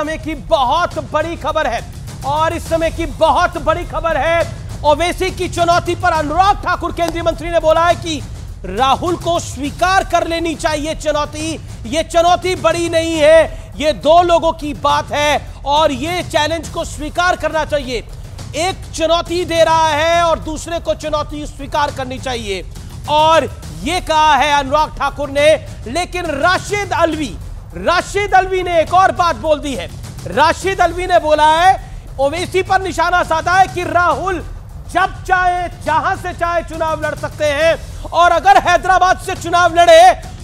समय की बहुत बड़ी खबर है और इस समय की बहुत बड़ी खबर है ओवैसी की चुनौती पर अनुराग ठाकुर केंद्रीय मंत्री ने बोला है कि राहुल को स्वीकार कर लेनी चाहिए चुनौती ये चुनौती बड़ी नहीं है ये दो लोगों की बात है और ये चैलेंज को स्वीकार करना चाहिए एक चुनौती दे रहा है और दूसरे को चुनौती स्वीकार करनी चाहिए और ये कहा है अनुराग ठाकुर ने लेकिन राशिद अलवी राशिद अलवी ने एक और बात बोल दी है राशिद अलवी ने बोला है ओवेसी पर निशाना साधा है कि राहुल जब चाहे जहां से चाहे चुनाव लड़ सकते हैं और अगर हैदराबाद से चुनाव लड़े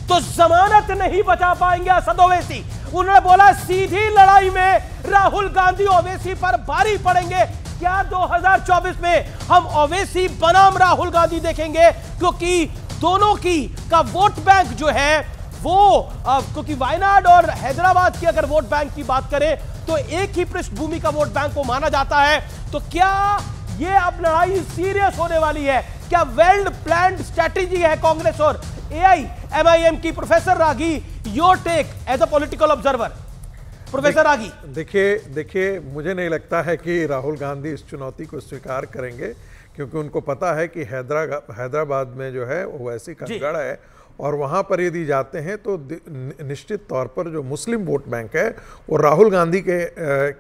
तो जमानत नहीं बचा पाएंगे असद ओवेसी उन्होंने बोला सीधी लड़ाई में राहुल गांधी ओवेसी पर भारी पड़ेंगे क्या 2024 में हम ओवेसी बनाम राहुल गांधी देखेंगे क्योंकि दोनों की का वोट बैंक जो है वो क्योंकि वायनाड और हैदराबाद की अगर वोट बैंक की बात करें तो एक ही पृष्ठभूमि का वोट बैंक को माना जाता है तो क्या ये अब लड़ाई सीरियस होने वाली है क्या वेल प्लान स्ट्रेटेजी है कांग्रेस और एआई एमआईएम की professor Ragi your take as a political observer professor Ragi देखिए देखिए मुझे नहीं लगता है कि राहुल गांधी इस चुनौती को स्वीकार करेंगे क्योंकि उनको पता है कि हैदरा हैदराबाद में जो है वो वैसी कंगड़ है और वहाँ पर यदि जाते हैं तो निश्चित तौर पर जो मुस्लिम वोट बैंक है वो राहुल गांधी के आ,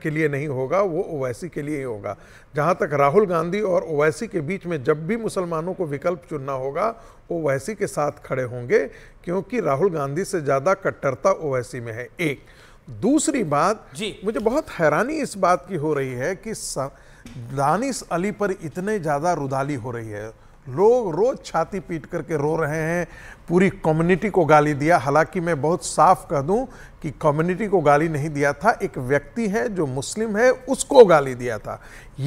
के लिए नहीं होगा वो ओवैसी के लिए ही होगा जहाँ तक राहुल गांधी और ओवैसी के बीच में जब भी मुसलमानों को विकल्प चुनना होगा वो ओवैसी के साथ खड़े होंगे क्योंकि राहुल गांधी से ज़्यादा कट्टरता ओवैसी में है एक दूसरी बात मुझे बहुत हैरानी इस बात की हो रही है कि दानिश अली पर इतने ज़्यादा रुदाली हो रही है लोग रोज़ छाती पीट करके रो रहे हैं पूरी कम्युनिटी को गाली दिया हालांकि मैं बहुत साफ कह दूं कि कम्युनिटी को गाली नहीं दिया था एक व्यक्ति है जो मुस्लिम है उसको गाली दिया था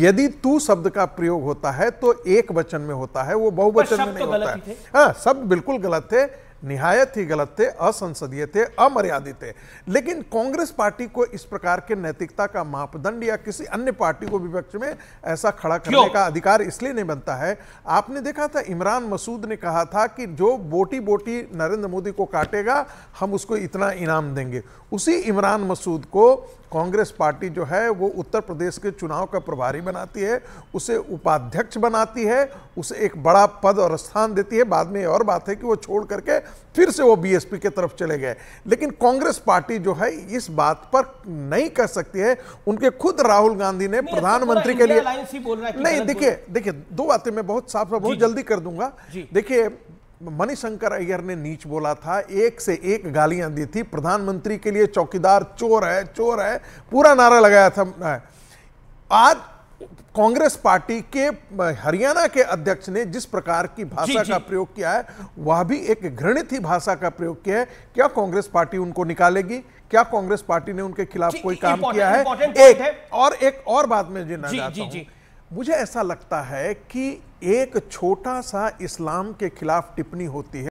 यदि तू शब्द का प्रयोग होता है तो एक वचन में होता है वो बहुवचन में नहीं तो होता है हाँ सब बिल्कुल गलत थे निहायत ही गलत थे असंसदीय थे अमर्यादित थे लेकिन कांग्रेस पार्टी को इस प्रकार के नैतिकता का मापदंड या किसी अन्य पार्टी को विपक्ष में ऐसा खड़ा करने का अधिकार इसलिए नहीं बनता है आपने देखा था इमरान मसूद ने कहा था कि जो बोटी बोटी नरेंद्र मोदी को काटेगा हम उसको इतना इनाम देंगे उसी इमरान मसूद को कांग्रेस पार्टी जो है वो उत्तर प्रदेश के चुनाव का प्रभारी बनाती है उसे उपाध्यक्ष बनाती है उसे एक बड़ा पद और स्थान देती है बाद में और बात है कि वो छोड़ करके फिर से वो बीएसपी के तरफ चले गए लेकिन कांग्रेस पार्टी जो है इस बात पर नहीं कर सकती है उनके खुद राहुल गांधी ने तो प्रधानमंत्री के लिए नहीं देखिए देखिए दो बातें मैं बहुत साफ साफ बहुत जल्दी कर दूंगा देखिए मणिशंकर अय्यर ने नीच बोला था एक से एक गालियां दी थी प्रधानमंत्री के लिए चौकीदार चोर है चोर है पूरा नारा लगाया था आज कांग्रेस पार्टी के हरियाणा के अध्यक्ष ने जिस प्रकार की भाषा का प्रयोग किया है वह भी एक घृणित ही भाषा का प्रयोग किया है क्या कांग्रेस पार्टी उनको निकालेगी क्या कांग्रेस पार्टी ने उनके खिलाफ कोई काम किया है एक और एक और बात में जी, जी, जी, मुझे ऐसा लगता है कि एक छोटा सा इस्लाम के खिलाफ टिप्पणी होती है